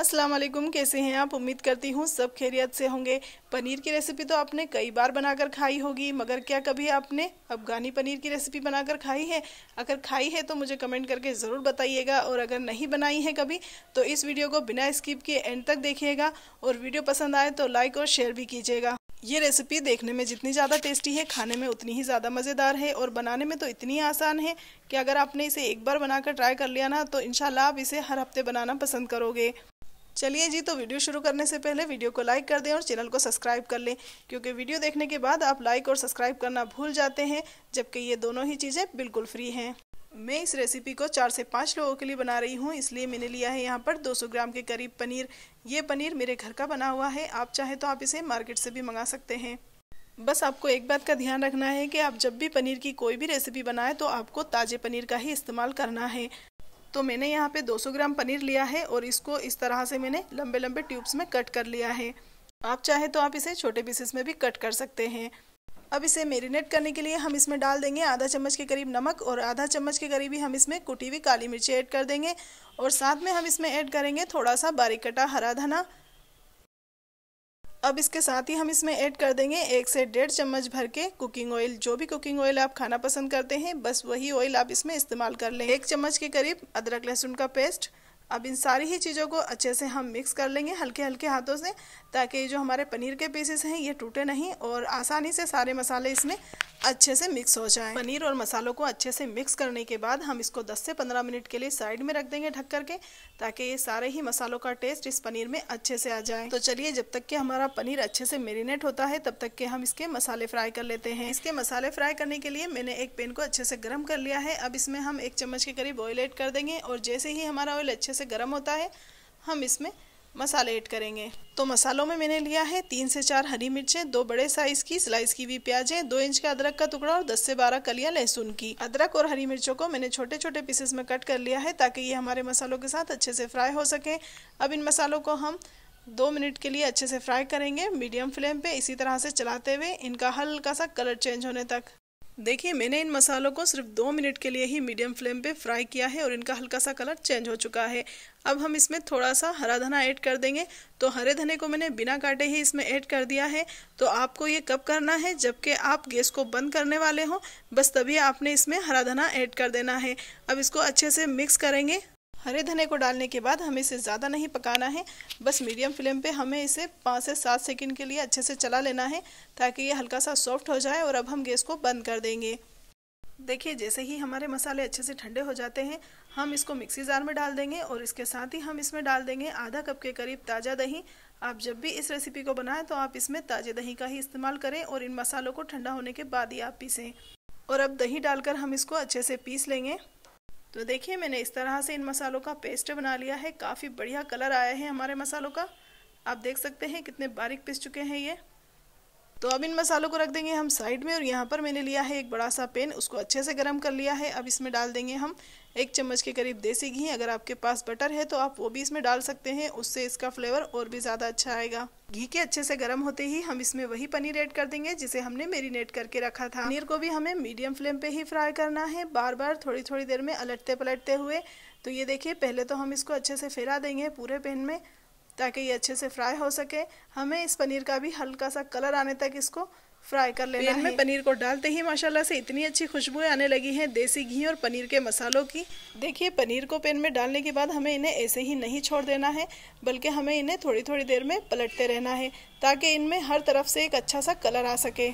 अस्सलाम वालेकुम कैसे हैं आप उम्मीद करती हूँ सब खैरियत से होंगे पनीर की रेसिपी तो आपने कई बार बनाकर खाई होगी मगर क्या कभी आपने अफ़गानी पनीर की रेसिपी बनाकर खाई है अगर खाई है तो मुझे कमेंट करके ज़रूर बताइएगा और अगर नहीं बनाई है कभी तो इस वीडियो को बिना स्किप किए एंड तक देखिएगा और वीडियो पसंद आए तो लाइक और शेयर भी कीजिएगा ये रेसिपी देखने में जितनी ज़्यादा टेस्टी है खाने में उतनी ही ज़्यादा मज़ेदार है और बनाने में तो इतनी आसान है कि अगर आपने इसे एक बार बनाकर ट्राई कर लिया ना तो इनशाला आप इसे हर हफ्ते बनाना पसंद करोगे चलिए जी तो वीडियो शुरू करने से पहले वीडियो को लाइक कर दें और चैनल को सब्सक्राइब कर लें क्योंकि वीडियो देखने के बाद आप लाइक और सब्सक्राइब करना भूल जाते हैं जबकि ये दोनों ही चीज़ें बिल्कुल फ्री हैं मैं इस रेसिपी को चार से पाँच लोगों के लिए बना रही हूँ इसलिए मैंने लिया है यहाँ पर 200 ग्राम के करीब पनीर ये पनीर मेरे घर का बना हुआ है आप चाहें तो आप इसे मार्केट से भी मंगा सकते हैं बस आपको एक बात का ध्यान रखना है कि आप जब भी पनीर की कोई भी रेसिपी बनाएं तो आपको ताज़े पनीर का ही इस्तेमाल करना है तो मैंने यहाँ पे 200 ग्राम पनीर लिया है और इसको इस तरह से मैंने लंबे लंबे ट्यूब्स में कट कर लिया है आप चाहे तो आप इसे छोटे पीसेस में भी कट कर सकते हैं अब इसे मेरीनेट करने के लिए हम इसमें डाल देंगे आधा चम्मच के करीब नमक और आधा चम्मच के करीब ही हम इसमें कुटी हुई काली मिर्ची ऐड कर देंगे और साथ में हम इसमें ऐड करेंगे थोड़ा सा बारीक कटा हरा धना अब इसके साथ ही हम इसमें ऐड कर देंगे एक से डेढ़ चम्मच भर के कुकिंग ऑयल जो भी कुकिंग ऑयल आप खाना पसंद करते हैं बस वही ऑयल आप इसमें इस्तेमाल कर लें एक चम्मच के करीब अदरक लहसुन का पेस्ट अब इन सारी ही चीज़ों को अच्छे से हम मिक्स कर लेंगे हल्के हल्के हाथों से ताकि जो हमारे पनीर के पीसेस हैं ये टूटे नहीं और आसानी से सारे मसाले इसमें अच्छे से मिक्स हो जाए पनीर और मसालों को अच्छे से मिक्स करने के बाद हम इसको 10 से 15 मिनट के लिए साइड में रख देंगे ढक करके ताकि ये सारे ही मसालों का टेस्ट इस पनीर में अच्छे से आ जाए तो चलिए जब तक कि हमारा पनीर अच्छे से मेरीनेट होता है तब तक के हम इसके मसाले फ्राई कर लेते हैं इसके मसाले फ्राई करने के लिए मैंने एक पेन को अच्छे से गर्म कर लिया है अब इसमें हम एक चम्मच के करीब ऑयल एड कर देंगे और जैसे ही हमारा ऑयल अच्छे से गर्म होता है हम इसमें मसाले ऐड करेंगे तो मसालों में मैंने लिया है तीन से चार हरी मिर्चें दो बड़े साइज की स्लाइस की भी प्याजें दो इंच का अदरक का टुकड़ा और दस से बारह कलिया लहसुन की अदरक और हरी मिर्चों को मैंने छोटे छोटे पीसेस में कट कर लिया है ताकि ये हमारे मसालों के साथ अच्छे से फ्राई हो सके अब इन मसालों को हम दो मिनट के लिए अच्छे से फ्राई करेंगे मीडियम फ्लेम पे इसी तरह से चलाते हुए इनका हल्का सा कलर चेंज होने तक देखिए मैंने इन मसालों को सिर्फ दो मिनट के लिए ही मीडियम फ्लेम पे फ्राई किया है और इनका हल्का सा कलर चेंज हो चुका है अब हम इसमें थोड़ा सा हरा धना ऐड कर देंगे तो हरे धने को मैंने बिना काटे ही इसमें ऐड कर दिया है तो आपको ये कब करना है जबकि आप गैस को बंद करने वाले हों बस तभी आपने इसमें हरा धना ऐड कर देना है अब इसको अच्छे से मिक्स करेंगे हरे धने को डालने के बाद हमें इसे ज़्यादा नहीं पकाना है बस मीडियम फ्लेम पे हमें इसे पाँच से सात सेकंड के लिए अच्छे से चला लेना है ताकि ये हल्का सा सॉफ्ट हो जाए और अब हम गैस को बंद कर देंगे देखिए जैसे ही हमारे मसाले अच्छे से ठंडे हो जाते हैं हम इसको मिक्सी जार में डाल देंगे और इसके साथ ही हम इसमें डाल देंगे आधा कप के करीब ताज़ा दही आप जब भी इस रेसिपी को बनाएं तो आप इसमें ताज़े दही का ही इस्तेमाल करें और इन मसालों को ठंडा होने के बाद ही आप पीसें और अब दही डालकर हम इसको अच्छे से पीस लेंगे तो देखिए मैंने इस तरह से इन मसालों का पेस्ट बना लिया है काफ़ी बढ़िया कलर आया है हमारे मसालों का आप देख सकते हैं कितने बारीक पिस चुके हैं ये तो अब इन मसालों को रख देंगे हम साइड में और यहाँ पर मैंने लिया है एक बड़ा सा पेन उसको अच्छे से गर्म कर लिया है अब इसमें डाल देंगे हम एक चम्मच के करीब देसी घी अगर आपके पास बटर है तो आप वो भी इसमें डाल सकते हैं उससे इसका फ्लेवर और भी ज़्यादा अच्छा आएगा घी के अच्छे से गर्म होते ही हम इसमें वही पनीर ऐड कर देंगे जिसे हमने मेरीनेट करके रखा था पनीर को भी हमें मीडियम फ्लेम पे ही फ्राई करना है बार बार थोड़ी थोड़ी देर में अलटते पलटते हुए तो ये देखिए पहले तो हम इसको अच्छे से फैला देंगे पूरे पेन में ताकि ये अच्छे से फ्राई हो सके हमें इस पनीर का भी हल्का सा कलर आने तक इसको फ्राई कर लेना है पनीर को डालते ही माशाल्लाह से इतनी अच्छी खुशबुएं आने लगी हैं देसी घी और पनीर के मसालों की देखिए पनीर को पैन में डालने के बाद हमें इन्हें ऐसे ही नहीं छोड़ देना है बल्कि हमें इन्हें थोड़ी थोड़ी देर में पलटते रहना है ताकि इनमें हर तरफ से एक अच्छा सा कलर आ सके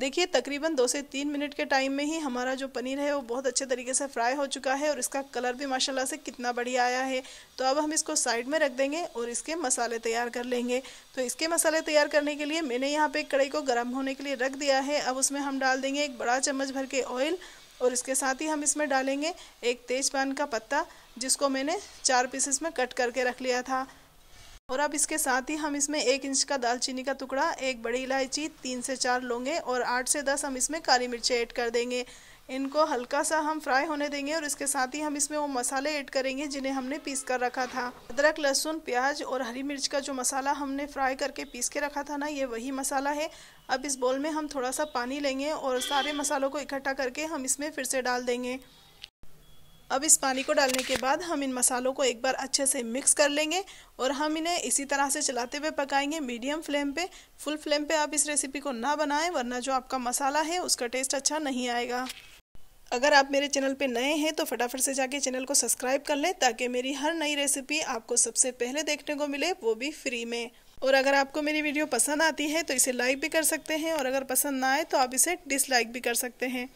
देखिए तकरीबन दो से तीन मिनट के टाइम में ही हमारा जो पनीर है वो बहुत अच्छे तरीके से फ्राई हो चुका है और इसका कलर भी माशाल्लाह से कितना बढ़िया आया है तो अब हम इसको साइड में रख देंगे और इसके मसाले तैयार कर लेंगे तो इसके मसाले तैयार करने के लिए मैंने यहाँ पे कढ़ाई को गर्म होने के लिए रख दिया है अब उसमें हम डाल देंगे एक बड़ा चम्मच भर के ऑयल और इसके साथ ही हम इसमें डालेंगे एक तेजपान का पत्ता जिसको मैंने चार पीसेस में कट करके रख लिया था और अब इसके साथ ही हम इसमें एक इंच का दालचीनी का टुकड़ा एक बड़ी इलायची तीन से चार लौंगे और आठ से दस हम इसमें काली मिर्चें ऐड कर देंगे इनको हल्का सा हम फ्राई होने देंगे और इसके साथ ही हम इसमें वो मसाले ऐड करेंगे जिन्हें हमने पीस कर रखा था अदरक लहसुन प्याज और हरी मिर्च का जो मसाला हमने फ्राई करके पीस के रखा था ना ये वही मसाला है अब इस बॉल में हम थोड़ा सा पानी लेंगे और सारे मसालों को इकट्ठा करके हम इसमें फिर से डाल देंगे अब इस पानी को डालने के बाद हम इन मसालों को एक बार अच्छे से मिक्स कर लेंगे और हम इन्हें इसी तरह से चलाते हुए पकाएंगे मीडियम फ्लेम पे फुल फ्लेम पे आप इस रेसिपी को ना बनाएं वरना जो आपका मसाला है उसका टेस्ट अच्छा नहीं आएगा अगर आप मेरे चैनल पे नए हैं तो फटाफट से जाके चैनल को सब्सक्राइब कर लें ताकि मेरी हर नई रेसिपी आपको सबसे पहले देखने को मिले वो भी फ्री में और अगर आपको मेरी वीडियो पसंद आती है तो इसे लाइक भी कर सकते हैं और अगर पसंद ना आए तो आप इसे डिसलाइक भी कर सकते हैं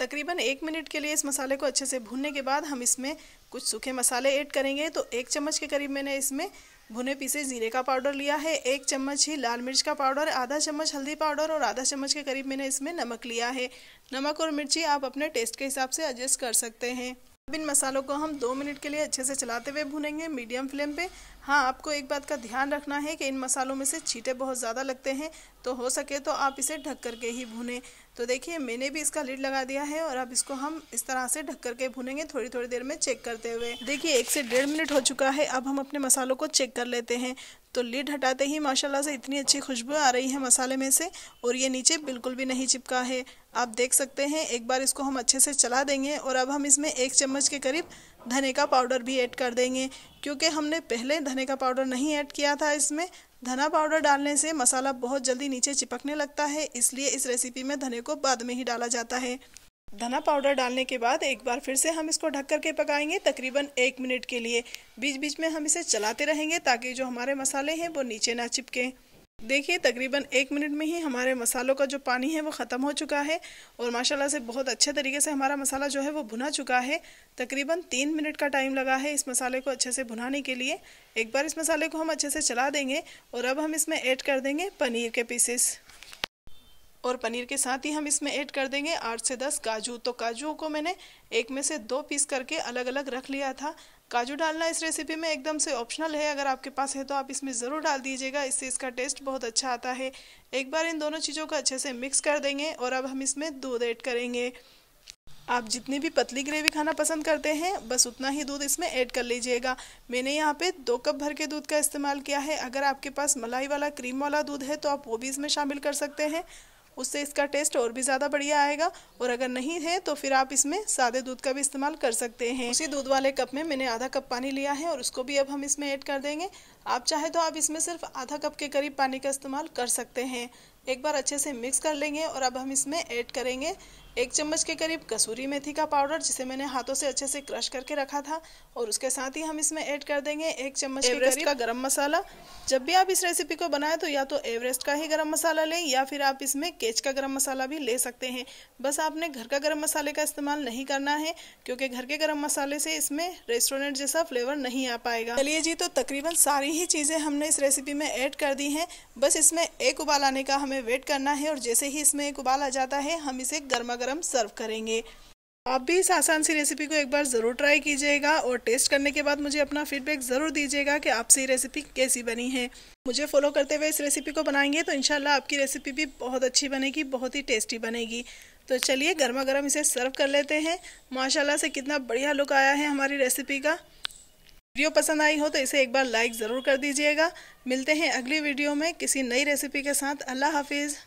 तकरीबन एक मिनट के लिए इस मसाले को अच्छे से भूनने के बाद हम इसमें कुछ सूखे मसाले ऐड करेंगे तो एक चम्मच के करीब मैंने इसमें भुने पीसे जीरे का पाउडर लिया है एक चम्मच ही लाल मिर्च का पाउडर आधा चम्मच हल्दी पाउडर और आधा चम्मच के करीब मैंने इसमें नमक लिया है नमक और मिर्ची आप अपने टेस्ट के हिसाब से एडजस्ट कर सकते हैं अब इन मसालों को हम दो मिनट के लिए अच्छे से चलाते हुए भूनेंगे मीडियम फ्लेम पे हाँ आपको एक बात का ध्यान रखना है कि इन मसालों में से छीटे बहुत ज़्यादा लगते हैं तो हो सके तो आप इसे ढक करके ही भूनें तो देखिए मैंने भी इसका लिड लगा दिया है और अब इसको हम इस तरह से ढक करके भुनेंगे थोड़ी थोड़ी देर में चेक करते हुए देखिए एक से डेढ़ मिनट हो चुका है अब हम अपने मसालों को चेक कर लेते हैं तो लिड हटाते ही माशाल्लाह से इतनी अच्छी खुशबू आ रही है मसाले में से और ये नीचे बिल्कुल भी नहीं चिपका है आप देख सकते हैं एक बार इसको हम अच्छे से चला देंगे और अब हम इसमें एक चम्मच के करीब धने का पाउडर भी ऐड कर देंगे क्योंकि हमने पहले धने का पाउडर नहीं ऐड किया था इसमें धना पाउडर डालने से मसाला बहुत जल्दी नीचे चिपकने लगता है इसलिए इस रेसिपी में धने को बाद में ही डाला जाता है धना पाउडर डालने के बाद एक बार फिर से हम इसको ढक करके पकाएंगे तकरीबन एक मिनट के लिए बीच बीच में हम इसे चलाते रहेंगे ताकि जो हमारे मसाले हैं वो नीचे ना चिपकें देखिए तकरीबन एक मिनट में ही हमारे मसालों का जो पानी है वो ख़त्म हो चुका है और माशाल्लाह से बहुत अच्छे तरीके से हमारा मसाला जो है वो भुना चुका है तकरीबन तीन मिनट का टाइम लगा है इस मसाले को अच्छे से भुनाने के लिए एक बार इस मसाले को हम अच्छे से चला देंगे और अब हम इसमें ऐड कर देंगे पनीर के पीसेस और पनीर के साथ ही हम इसमें ऐड कर देंगे आठ से दस काजू तो काजू को मैंने एक में से दो पीस करके अलग अलग रख लिया था काजू डालना इस रेसिपी में एकदम से ऑप्शनल है अगर आपके पास है तो आप इसमें ज़रूर डाल दीजिएगा इससे इसका टेस्ट बहुत अच्छा आता है एक बार इन दोनों चीज़ों को अच्छे से मिक्स कर देंगे और अब हम इसमें दूध ऐड करेंगे आप जितनी भी पतली ग्रेवी खाना पसंद करते हैं बस उतना ही दूध इसमें ऐड कर लीजिएगा मैंने यहाँ पे दो कप भर के दूध का इस्तेमाल किया है अगर आपके पास मलाई वाला क्रीम वाला दूध है तो आप वो भी इसमें शामिल कर सकते हैं उससे इसका टेस्ट और भी ज़्यादा बढ़िया आएगा और अगर नहीं है तो फिर आप इसमें सादे दूध का भी इस्तेमाल कर सकते हैं उसी दूध वाले कप में मैंने आधा कप पानी लिया है और उसको भी अब हम इसमें ऐड कर देंगे आप चाहे तो आप इसमें सिर्फ आधा कप के करीब पानी का इस्तेमाल कर सकते हैं एक बार अच्छे से मिक्स कर लेंगे और अब हम इसमें ऐड करेंगे एक चम्मच के करीब कसूरी मेथी का पाउडर जिसे मैंने हाथों से अच्छे से क्रश करके रखा था और उसके साथ ही हम इसमें ऐड कर देंगे एक चम्मच के करीब का गरम मसाला जब भी आप इस रेसिपी को बनाएं तो या तो एवरेस्ट का ही गरम मसाला लें या फिर आप इसमें केच का गरम मसाला भी ले सकते हैं बस आपने घर का गर्म मसाले का इस्तेमाल नहीं करना है क्योंकि घर के गर्म मसाले से इसमें रेस्टोरेंट जैसा फ्लेवर नहीं आ पाएगा चलिए जी तो तकरीबन सारी ही चीज़ें हमने इस रेसिपी में ऐड कर दी हैं बस इसमें एक उबाल आने का हमें वेट करना है और जैसे ही इसमें एक उबाल आ जाता है हम इसे गर्मा बनाकर हम सर्व करेंगे आप भी इस आसान सी रेसिपी को एक बार ज़रूर ट्राई कीजिएगा और टेस्ट करने के बाद मुझे अपना फीडबैक ज़रूर दीजिएगा कि आपसे ये रेसिपी कैसी बनी है मुझे फॉलो करते हुए इस रेसिपी को बनाएंगे तो इंशाल्लाह आपकी रेसिपी भी बहुत अच्छी बनेगी बहुत ही टेस्टी बनेगी तो चलिए गर्मा गर्म इसे सर्व कर लेते हैं माशाला से कितना बढ़िया लुक आया है हमारी रेसिपी का वीडियो पसंद आई हो तो इसे एक बार लाइक ज़रूर कर दीजिएगा मिलते हैं अगली वीडियो में किसी नई रेसिपी के साथ अल्लाह हाफिज़